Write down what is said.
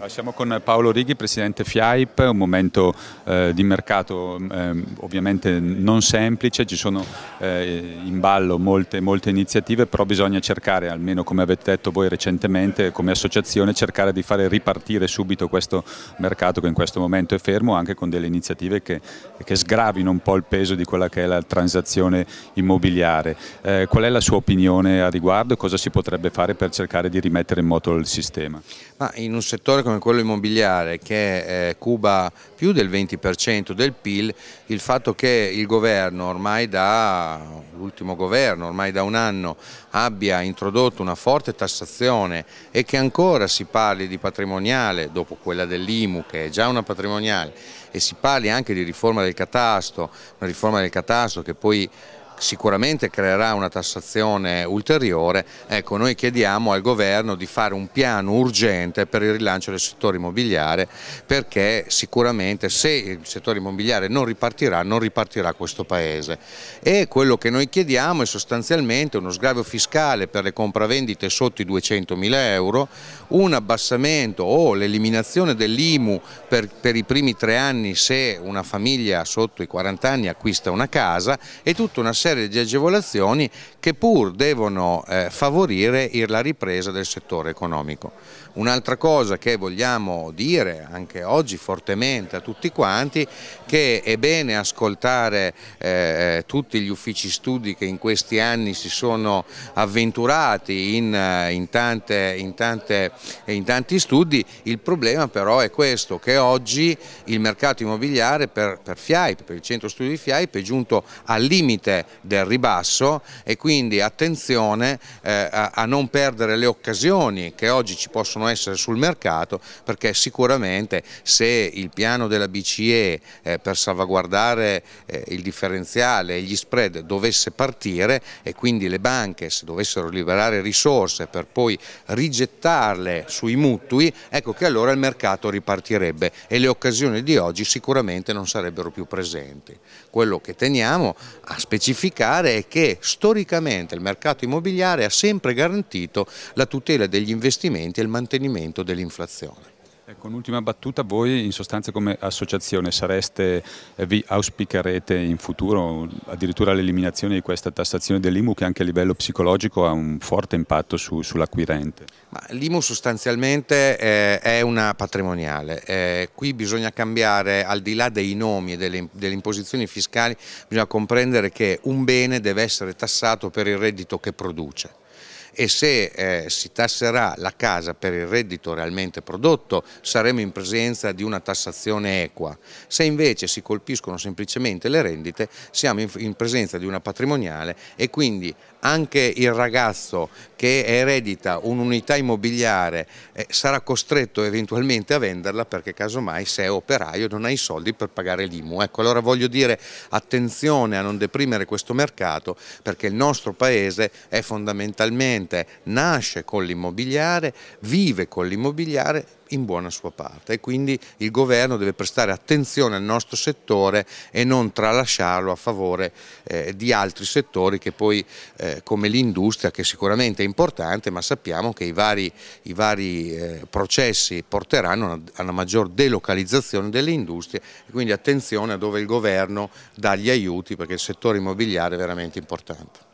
Eh, siamo con Paolo Righi, presidente FIAIP, un momento eh, di mercato eh, ovviamente non semplice, ci sono eh, in ballo molte, molte, iniziative, però bisogna cercare, almeno come avete detto voi recentemente come associazione, cercare di fare ripartire subito questo mercato che in questo momento è fermo, anche con delle iniziative che, che sgravino un po' il peso di quella che è la transazione immobiliare. Eh, qual è la sua opinione a riguardo e cosa si potrebbe fare per cercare di rimettere in moto il sistema? Ma in un settore come quello immobiliare che eh, cuba più del 20% del PIL, il fatto che il governo ormai da, l'ultimo governo ormai da un anno abbia introdotto una forte tassazione e che ancora si parli di patrimoniale, dopo quella dell'IMU che è già una patrimoniale, e si parli anche di riforma del catasto, una riforma del catasto che poi sicuramente creerà una tassazione ulteriore, ecco, noi chiediamo al governo di fare un piano urgente per il rilancio del settore immobiliare perché sicuramente se il settore immobiliare non ripartirà, non ripartirà questo Paese. E quello che noi chiediamo è sostanzialmente uno sgravio fiscale per le compravendite sotto i 200 mila euro, un abbassamento o l'eliminazione dell'IMU per, per i primi tre anni se una famiglia sotto i 40 anni acquista una casa e tutta una serie serie di agevolazioni che pur devono eh, favorire la ripresa del settore economico. Un'altra cosa che vogliamo dire anche oggi fortemente a tutti quanti è che è bene ascoltare eh, eh, tutti gli uffici studi che in questi anni si sono avventurati in, eh, in, tante, in, tante, eh, in tanti studi, il problema però è questo che oggi il mercato immobiliare per, per FIAIP, per il centro studi di FIAIP è giunto al limite del ribasso e quindi attenzione eh, a, a, non perdere le occasioni che oggi ci possono essere sul mercato perché sicuramente se il piano della BCE eh, per salvaguardare eh, il differenziale e gli spread dovesse partire e quindi le banche se dovessero liberare risorse per poi rigettarle sui mutui, ecco che allora il mercato ripartirebbe e le occasioni di oggi sicuramente non sarebbero più presenti. Quello che teniamo a specificare verificare è che storicamente il mercato immobiliare ha sempre garantito la tutela degli investimenti e il mantenimento dell'inflazione. Eh, con un'ultima battuta, voi in sostanza come associazione sareste, eh, vi auspicherete in futuro addirittura l'eliminazione di questa tassazione dell'IMU che anche a livello psicologico ha un forte impatto su, sull'acquirente? L'IMU sostanzialmente eh, è una patrimoniale, eh, qui bisogna cambiare al di là dei nomi e delle, delle imposizioni fiscali, bisogna comprendere che un bene deve essere tassato per il reddito che produce e se eh, si tasserà la casa per il reddito realmente prodotto saremo in presenza di una tassazione equa, se invece si colpiscono semplicemente le rendite siamo in, in presenza di una patrimoniale e quindi anche il ragazzo che eredita un'unità immobiliare eh, sarà costretto eventualmente a venderla perché casomai se è operaio non ha i soldi per pagare l'IMU. Ecco, allora voglio dire attenzione a non deprimere questo mercato perché il nostro paese è fondamentalmente sicuramente nasce con l'immobiliare, vive con l'immobiliare in buona sua parte e quindi il governo deve prestare attenzione al nostro settore e non tralasciarlo a favore eh, di altri settori che poi eh, come l'industria che sicuramente è importante ma sappiamo che i vari, i vari eh, processi porteranno a una maggior delocalizzazione delle industrie e quindi attenzione a dove il governo dà gli aiuti perché il settore immobiliare è veramente importante.